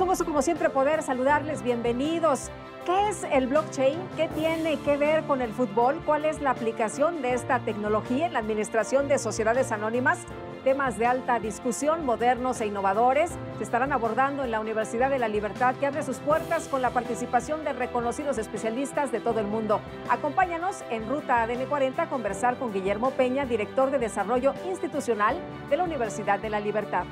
un gusto como siempre poder saludarles. Bienvenidos. ¿Qué es el blockchain? ¿Qué tiene que ver con el fútbol? ¿Cuál es la aplicación de esta tecnología en la administración de sociedades anónimas? Temas de alta discusión, modernos e innovadores, se estarán abordando en la Universidad de la Libertad, que abre sus puertas con la participación de reconocidos especialistas de todo el mundo. Acompáñanos en Ruta ADN 40 a conversar con Guillermo Peña, director de Desarrollo Institucional de la Universidad de la Libertad.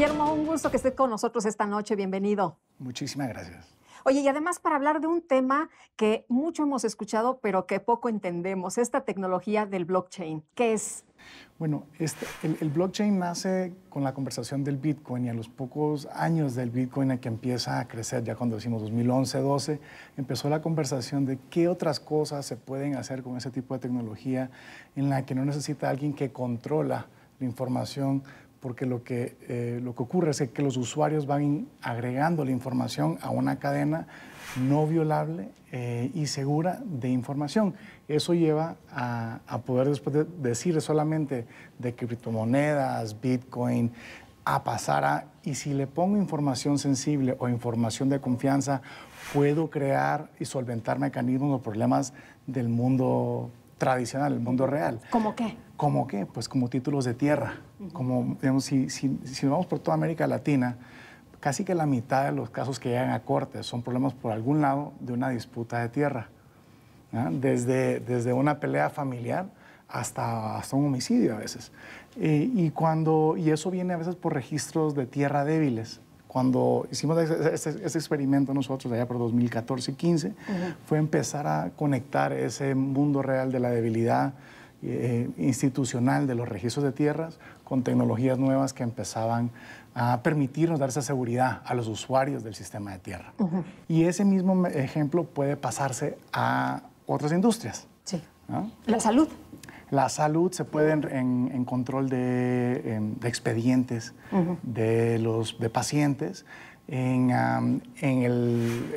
Guillermo, un gusto que estés con nosotros esta noche. Bienvenido. Muchísimas gracias. Oye, y además para hablar de un tema que mucho hemos escuchado, pero que poco entendemos, esta tecnología del blockchain. ¿Qué es? Bueno, este, el, blockchain nace con la conversación del Bitcoin y a los pocos años del Bitcoin que empieza a crecer, ya cuando decimos 2011, 12, empezó la conversación de qué otras cosas se pueden hacer con ese tipo de tecnología en la que no necesita alguien que controla la información porque lo que, eh, lo que ocurre es que los usuarios van agregando la información a una cadena no violable eh, y segura de información. Eso lleva a, poder después decir solamente de criptomonedas, Bitcoin, a pasar a, y si le pongo información sensible o información de confianza, puedo crear y solventar mecanismos o problemas del mundo tradicional, el mundo real. ¿Cómo qué? Cómo qué? Pues como títulos de tierra. Como, si, si, si, vamos por toda América Latina, casi que la mitad de los casos que llegan a corte son problemas por algún lado de una disputa de tierra. ¿ah? Desde, desde una pelea familiar hasta, hasta un homicidio a veces. y, cuando, y eso viene a veces por registros de tierra débiles. Cuando hicimos ese experimento nosotros allá por 2014 y 15, fue empezar a conectar ese mundo real de la debilidad eh, institucional de los registros de tierras con tecnologías nuevas que empezaban a permitirnos dar esa seguridad a los usuarios del sistema de tierra. Y ese mismo ejemplo puede pasarse a otras industrias. Sí. La salud. La salud se puede en, control de, em, expedientes de, los, pacientes, en, el,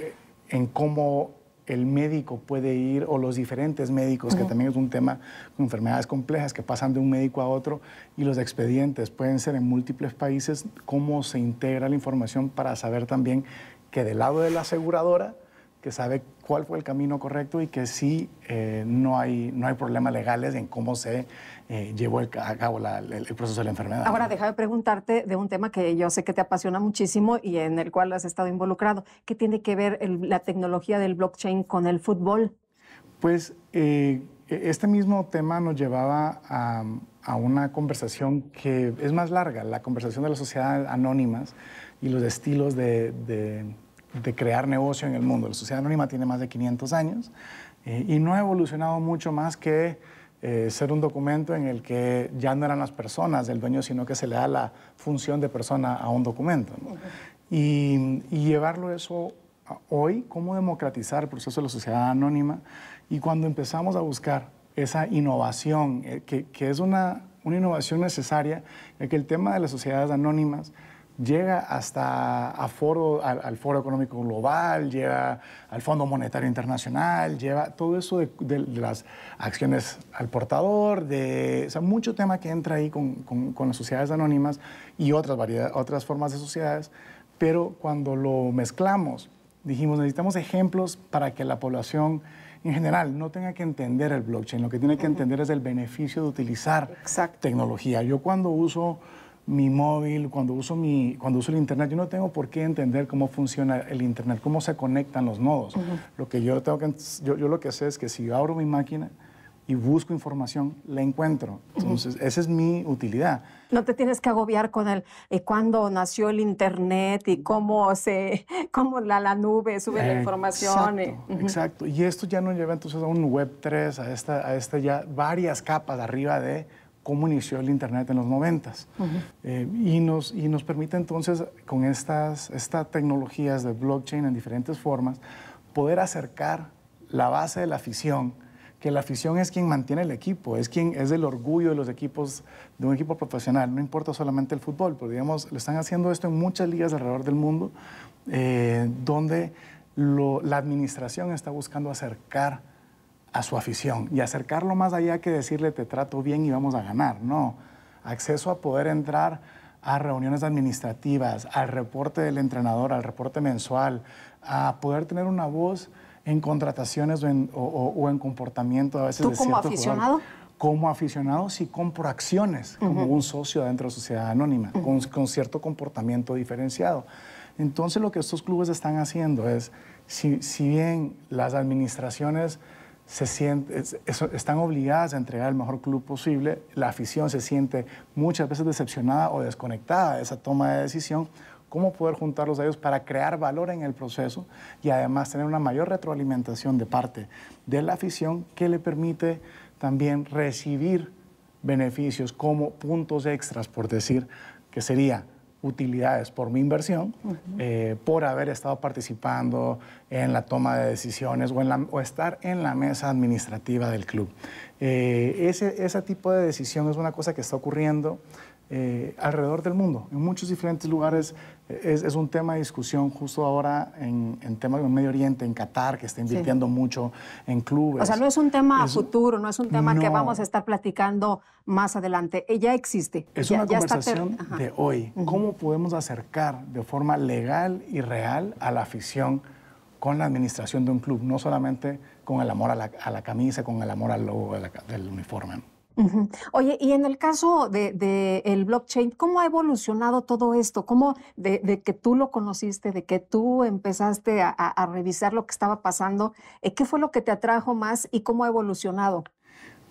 en cómo el médico puede ir, o los diferentes médicos, que también es un tema con enfermedades complejas que pasan de un médico a otro, y los expedientes pueden ser en múltiples países, cómo se integra la información para saber también que del lado de la aseguradora que sabe cuál fue el camino correcto y que sí eh, no, hay, no hay problemas legales en cómo se eh, llevó a cabo el, proceso de la enfermedad. Ahora, déjame preguntarte de un tema que yo sé que te apasiona muchísimo y en el cual has estado involucrado. ¿Qué tiene que ver la tecnología del blockchain con el fútbol? Pues eh, e, este mismo tema nos llevaba a, una conversación que es más larga, la conversación de las sociedades anónimas y los estilos de de crear negocio en el mundo. La sociedad anónima tiene más de 500 años eh, y no ha evolucionado mucho más que eh, ser un documento en el que ya no eran las personas del dueño, sino que se le da la función de persona a un documento. y, llevarlo eso hoy, cómo democratizar el proceso de la sociedad anónima y cuando empezamos a buscar esa innovación, eh, que, es una, una innovación necesaria, que el tema de las sociedades anónimas llega hasta a foro, al, Foro Económico Global, llega al Fondo Monetario Internacional, lleva todo eso de, las acciones al portador, de o sea, mucho tema que entra ahí con, con, con, las sociedades anónimas y otras, otras formas de sociedades, pero cuando lo mezclamos, dijimos, necesitamos ejemplos para que la población en general no tenga que entender el blockchain, lo que tiene que entender es el beneficio de utilizar tecnología. Yo cuando uso mi móvil, cuando uso, mi, cuando uso el Internet, yo no tengo por qué entender cómo funciona el Internet, cómo se conectan los nodos. lo que yo, tengo que, yo, yo, lo que sé es que si yo abro mi máquina y busco información, la encuentro. Entonces, esa es mi utilidad. No te tienes que agobiar con el eh, cuándo nació el Internet y cómo, se, cómo la, la nube sube la información. Exacto, y, exacto. Y esto ya nos lleva entonces a un Web 3, a esta, a esta ya varias capas arriba de cómo inició el Internet en los 90 eh, y, nos, y nos permite entonces, con estas, esta tecnologías de blockchain en diferentes formas, poder acercar la base de la afición, que la afición es quien mantiene el equipo, es quien es el orgullo de los equipos, de un equipo profesional, no importa solamente el fútbol, pero digamos, lo están haciendo esto en muchas ligas alrededor del mundo, eh, donde la administración está buscando acercar a su afición y acercarlo más allá que decirle te trato bien y vamos a ganar. No, acceso a poder entrar a reuniones administrativas, al reporte del entrenador, al reporte mensual, a poder tener una voz en contrataciones o en, comportamiento a veces. de como aficionado? Como aficionado sí compro acciones como un socio dentro de Sociedad Anónima, con, con cierto comportamiento diferenciado. Entonces lo que estos clubes están haciendo es, si, si bien las administraciones se siente, están obligadas a entregar el mejor club posible, la afición se siente muchas veces decepcionada o desconectada de esa toma de decisión, cómo poder juntarlos a ellos para crear valor en el proceso y además tener una mayor retroalimentación de parte de la afición que le permite también recibir beneficios como puntos extras, por decir, que sería utilidades por mi inversión, eh, por haber estado participando en la toma de decisiones o, estar en la mesa administrativa del club. Eh, ese, ese tipo de decisión es una cosa que está ocurriendo eh, alrededor del mundo, en muchos diferentes lugares. Eh, es, un tema de discusión justo ahora en, en temas del Medio Oriente, en Qatar, que está invirtiendo mucho en clubes. O sea, no es un tema futuro, no es un tema que vamos a estar platicando más adelante. Eh, ya existe. Es una conversación de hoy. ¿Cómo podemos acercar de forma legal y real a la afición con la administración de un club? No solamente con el amor a la, camisa, con el amor al logo del uniforme. Oye, y en el caso del el blockchain, ¿cómo ha evolucionado todo esto? ¿Cómo de, que tú lo conociste, de que tú empezaste a, revisar lo que estaba pasando? Eh, ¿Qué fue lo que te atrajo más y cómo ha evolucionado?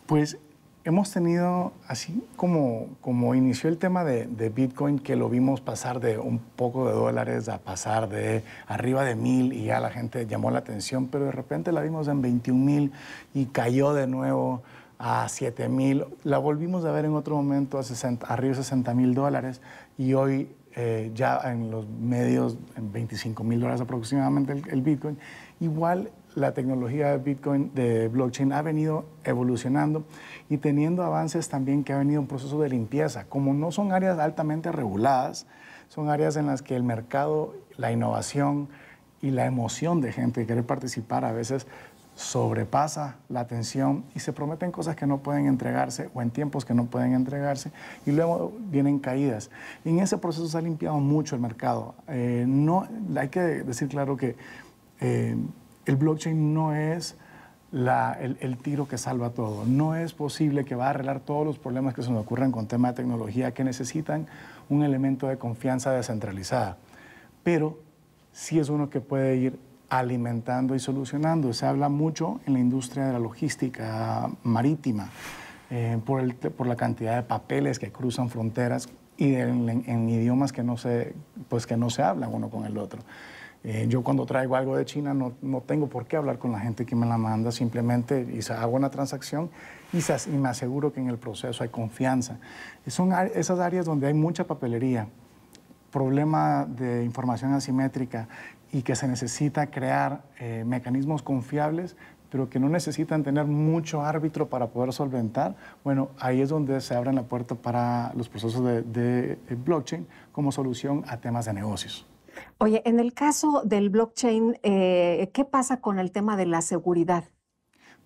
Pues hemos tenido, así como, como inició el tema de, de, Bitcoin, que lo vimos pasar de un poco de dólares a pasar de arriba de mil y ya la gente llamó la atención, pero de repente la vimos en 21 mil y cayó de nuevo a 7 mil. La volvimos a ver en otro momento a 60, arriba de 60 mil dólares y hoy eh, ya en los medios, en 25 mil dólares aproximadamente el, Bitcoin. Igual la tecnología de Bitcoin, de blockchain, ha venido evolucionando y teniendo avances también que ha venido un proceso de limpieza. Como no son áreas altamente reguladas, son áreas en las que el mercado, la innovación, y la emoción de gente que querer participar a veces sobrepasa la atención y se prometen cosas que no pueden entregarse o en tiempos que no pueden entregarse y luego vienen caídas. en ese proceso se ha limpiado mucho el mercado. Eh, no, hay que decir claro que eh, el blockchain no es el, tiro que salva todo. No es posible que va a arreglar todos los problemas que se nos ocurren con tema de tecnología que necesitan un elemento de confianza descentralizada. Pero sí es uno que puede ir alimentando y solucionando. Se habla mucho en la industria de la logística marítima eh, por, el, por, la cantidad de papeles que cruzan fronteras y en, idiomas que no se, pues que no se hablan uno con el otro. Eh, yo cuando traigo algo de China no, no, tengo por qué hablar con la gente que me la manda, simplemente hago una transacción y, y me aseguro que en el proceso hay confianza. Son esas áreas donde hay mucha papelería, problema de información asimétrica y que se necesita crear eh, mecanismos confiables, pero que no necesitan tener mucho árbitro para poder solventar, bueno, ahí es donde se abre la puerta para los procesos de, eh, blockchain como solución a temas de negocios. Oye, en el caso del blockchain, eh, ¿qué pasa con el tema de la seguridad?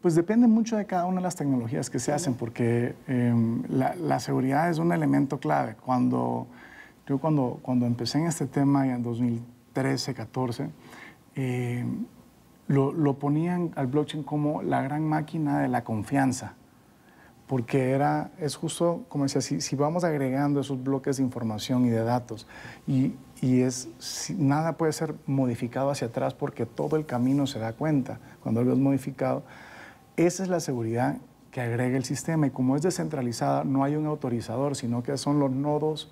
Pues depende mucho de cada una de las tecnologías que se hacen, porque em, la, la, seguridad es un elemento clave. Cuando yo cuando, cuando empecé en este tema en 2013, 14, eh, lo, lo, ponían al blockchain como la gran máquina de la confianza, porque era, es justo, como decía, si, vamos agregando esos bloques de información y de datos, y, y es, nada puede ser modificado hacia atrás porque todo el camino se da cuenta cuando algo es modificado, esa es la seguridad que agrega el sistema y como es descentralizada no hay un autorizador, sino que son los nodos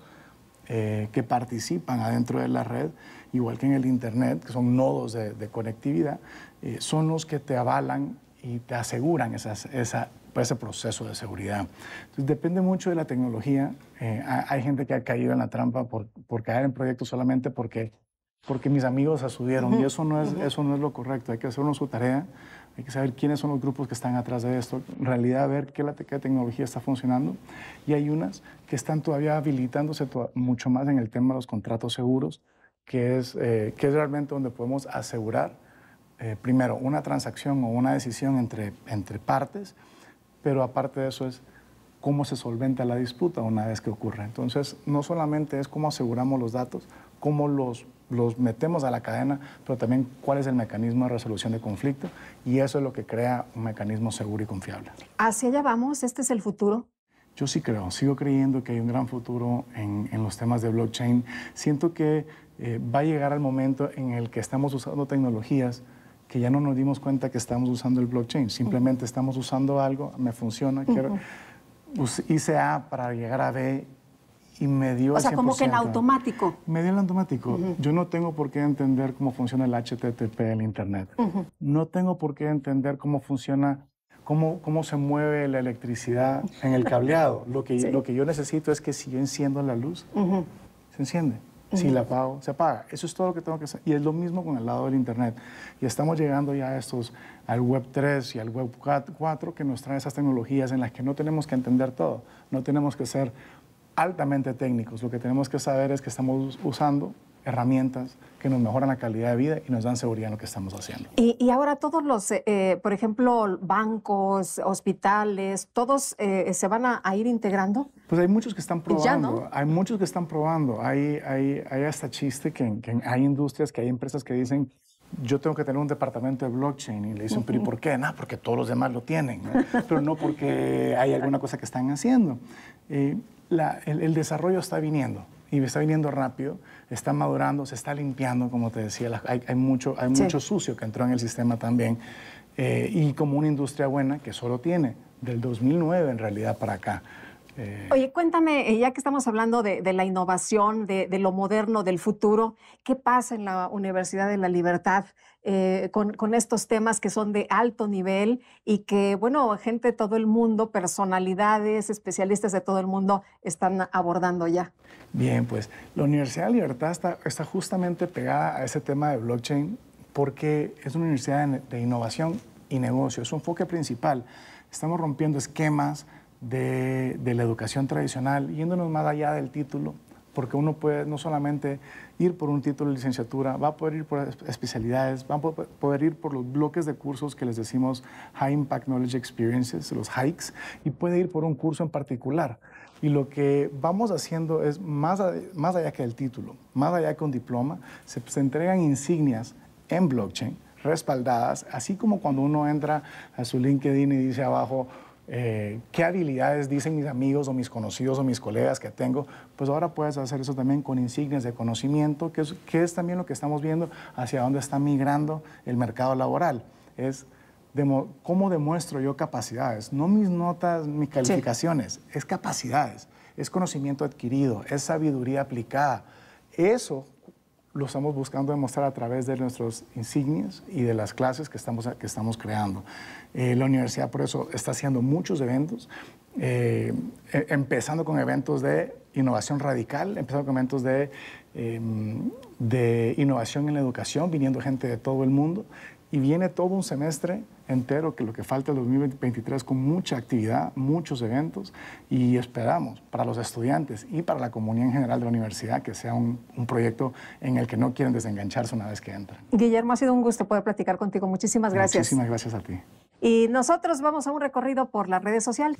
eh, que participan adentro de la red, igual que en el Internet, que son nodos de, conectividad, eh, son los que te avalan y te aseguran ese proceso de seguridad. Entonces, depende mucho de la tecnología. Eh, hay gente que ha caído en la trampa por, caer en proyectos solamente porque, porque mis amigos asudieron Y eso no, es, eso no es lo correcto. Hay que hacer uno su tarea hay que saber quiénes son los grupos que están atrás de esto, en realidad ver qué, la tecnología está funcionando. Y hay unas que están todavía habilitándose mucho más en el tema de los contratos seguros, que es, eh, que es realmente donde podemos asegurar, eh, primero, una transacción o una decisión entre, entre partes, pero aparte de eso es cómo se solventa la disputa una vez que ocurre. Entonces, no solamente es cómo aseguramos los datos, cómo los, los metemos a la cadena, pero también cuál es el mecanismo de resolución de conflicto y eso es lo que crea un mecanismo seguro y confiable. Hacia allá vamos, este es el futuro. Yo sí creo, sigo creyendo que hay un gran futuro en, en los temas de blockchain. Siento que eh, va a llegar el momento en el que estamos usando tecnologías que ya no nos dimos cuenta que estamos usando el blockchain. Simplemente estamos usando algo, me funciona, quiero, hice A para llegar a B y me dio... O sea, como que en automático. Me dio en automático. Yo no tengo por qué entender cómo funciona el HTTP, el Internet. No tengo por qué entender cómo funciona, cómo, cómo se mueve la electricidad en el cableado. lo, que, lo que yo necesito es que si yo enciendo la luz, se enciende. Si la apago, se apaga. Eso es todo lo que tengo que hacer. Y es lo mismo con el lado del Internet. Y estamos llegando ya a estos, al Web 3 y al Web 4, que nos traen esas tecnologías en las que no tenemos que entender todo. No tenemos que ser altamente técnicos. Lo que tenemos que saber es que estamos usando herramientas que nos mejoran la calidad de vida y nos dan seguridad en lo que estamos haciendo. Y, ahora todos los, eh, eh, por ejemplo, bancos, hospitales, todos eh, se van a, ir integrando. Pues hay muchos que están probando, hay muchos que están probando, hay, hay, hay hasta chiste que, hay industrias, que hay empresas que dicen... Yo tengo que tener un departamento de blockchain y le dicen, pero ¿y por qué? Nada, porque todos los demás lo tienen, pero no porque hay alguna cosa que están haciendo. Eh, el, desarrollo está viniendo y está viniendo rápido, está madurando, se está limpiando, como te decía, hay, mucho, sucio que entró en el sistema también. Eh, y como una industria buena que solo tiene del 2009 en realidad para acá. Eh, Oye, cuéntame, eh, ya que estamos hablando de, la innovación, de, lo moderno, del futuro, ¿qué pasa en la Universidad de la Libertad eh, con, estos temas que son de alto nivel y que, bueno, gente de todo el mundo, personalidades, especialistas de todo el mundo están abordando ya? Bien, pues la Universidad de la Libertad está, está justamente pegada a ese tema de blockchain porque es una universidad de innovación y negocio, es un enfoque principal. Estamos rompiendo esquemas, de, la educación tradicional, yéndonos más allá del título, porque uno puede no solamente ir por un título de licenciatura, va a poder ir por especialidades, va a poder ir por los bloques de cursos que les decimos High Impact Knowledge Experiences, los hikes, y puede ir por un curso en particular. Y lo que vamos haciendo es más, más allá que el título, más allá que un diploma, se entregan insignias en blockchain respaldadas, así como cuando uno entra a su LinkedIn y dice abajo, eh, qué habilidades dicen mis amigos o mis conocidos o mis colegas que tengo, pues ahora puedes hacer eso también con insignias de conocimiento, que es, que es también lo que estamos viendo hacia dónde está migrando el mercado laboral. Es cómo demuestro yo capacidades, no mis notas, mis calificaciones, es capacidades, es conocimiento adquirido, es sabiduría aplicada. Eso lo estamos buscando demostrar a través de nuestros insignias y de las clases que estamos, creando. Eh, la universidad por eso está haciendo muchos eventos, eh, e, empezando con eventos de innovación radical, empezando con eventos em, de innovación en la educación, viniendo gente de todo el mundo, y viene todo un semestre entero, que lo que falta es 2023, con mucha actividad, muchos eventos, y esperamos para los estudiantes y para la comunidad en general de la universidad que sea un, un proyecto en el que no quieren desengancharse una vez que entran. Guillermo, ha sido un gusto poder platicar contigo. Muchísimas gracias. Muchísimas gracias a ti. Y nosotros vamos a un recorrido por las redes sociales.